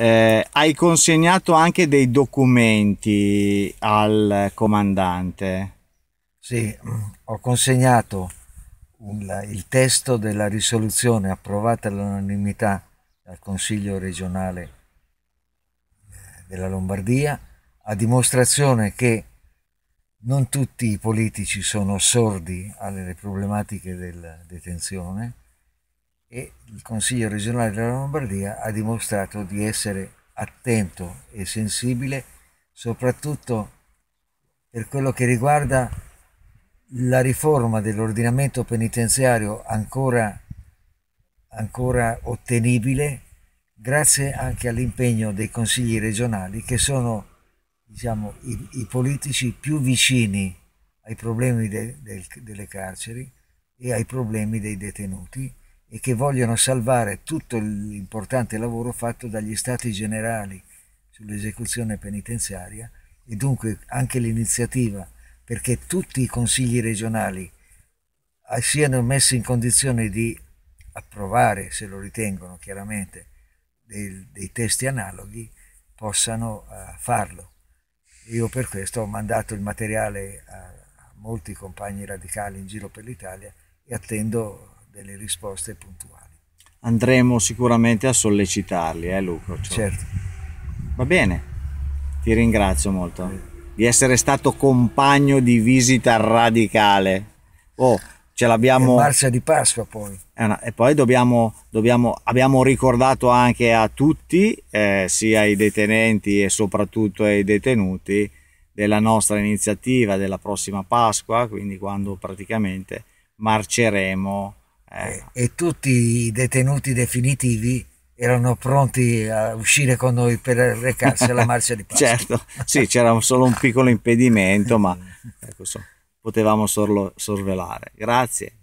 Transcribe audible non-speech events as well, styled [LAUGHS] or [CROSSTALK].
eh, hai consegnato anche dei documenti al comandante. Sì, mm, ho consegnato un, il testo della risoluzione approvata all'unanimità dal Consiglio regionale eh, della Lombardia, a dimostrazione che non tutti i politici sono sordi alle problematiche della detenzione e il Consiglio regionale della Lombardia ha dimostrato di essere attento e sensibile soprattutto per quello che riguarda la riforma dell'ordinamento penitenziario ancora, ancora ottenibile grazie anche all'impegno dei consigli regionali che sono diciamo, i, i, politici più vicini ai problemi de, del, delle carceri e ai problemi dei detenuti e che vogliono salvare tutto l'importante lavoro fatto dagli stati generali sull'esecuzione penitenziaria e dunque anche l'iniziativa perché tutti i consigli regionali ah, siano messi in condizione di approvare, se lo ritengono chiaramente, dei, dei testi analoghi, possano uh, farlo. Io per questo ho mandato il materiale a, a molti compagni radicali in giro per l'Italia e attendo delle risposte puntuali. Andremo sicuramente a sollecitarli, eh Luca? Cioè. Certo. Va bene, ti ringrazio molto eh. di essere stato compagno di visita radicale. Oh, ce l'abbiamo... Marcia di Pasqua poi. Eh, e poi dobbiamo, dobbiamo, abbiamo ricordato anche a tutti, eh, sia ai detenenti e soprattutto ai detenuti, della nostra iniziativa della prossima Pasqua, quindi quando praticamente marceremo eh. e tutti i detenuti definitivi erano pronti a uscire con noi per recarsi alla marcia di [LAUGHS] Pasqua. certo, sì, c'era solo un piccolo impedimento, ma [LAUGHS] ecco, so, potevamo solo sorvelare. Grazie.